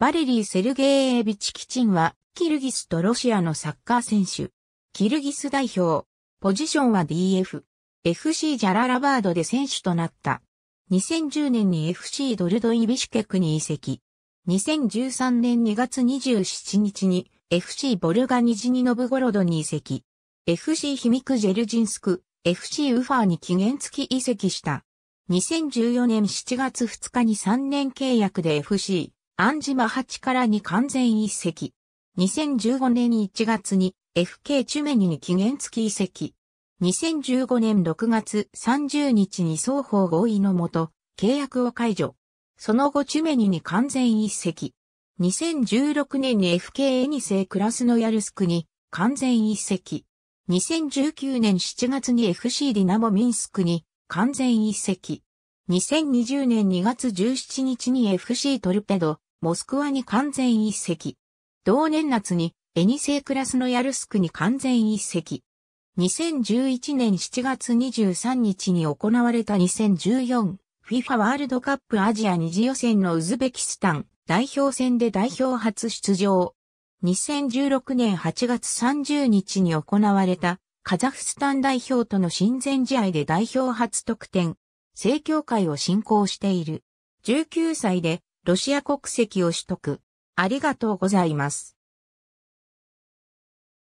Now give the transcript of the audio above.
バレリー・セルゲイエビチ・キチンは、キルギスとロシアのサッカー選手。キルギス代表。ポジションは DF。FC ジャララバードで選手となった。2010年に FC ドルドイビシケクに移籍。2013年2月27日に FC ボルガニジニノブゴロドに移籍。FC ヒミクジェルジンスク、FC ウファーに期限付き移籍した。2014年7月2日に3年契約で FC 安島八からに完全移籍。2015年1月に FK チュメニに期限付き移籍。2015年6月30日に双方合意のもと、契約を解除。その後チュメニに完全移籍。2016年に FK エニセイクラスノヤルスクに完全移籍。2019年7月に FC ディナモミンスクに完全移籍。2020年2月17日に FC トルペドモスクワに完全一席。同年夏にエニセイクラスのヤルスクに完全一席。2011年7月23日に行われた 2014FIFA ワールドカップアジア二次予選のウズベキスタン代表戦で代表初出場。2016年8月30日に行われたカザフスタン代表との親善試合で代表初得点。正教会を信仰している。19歳でロシア国籍を取得。ありがとうございます。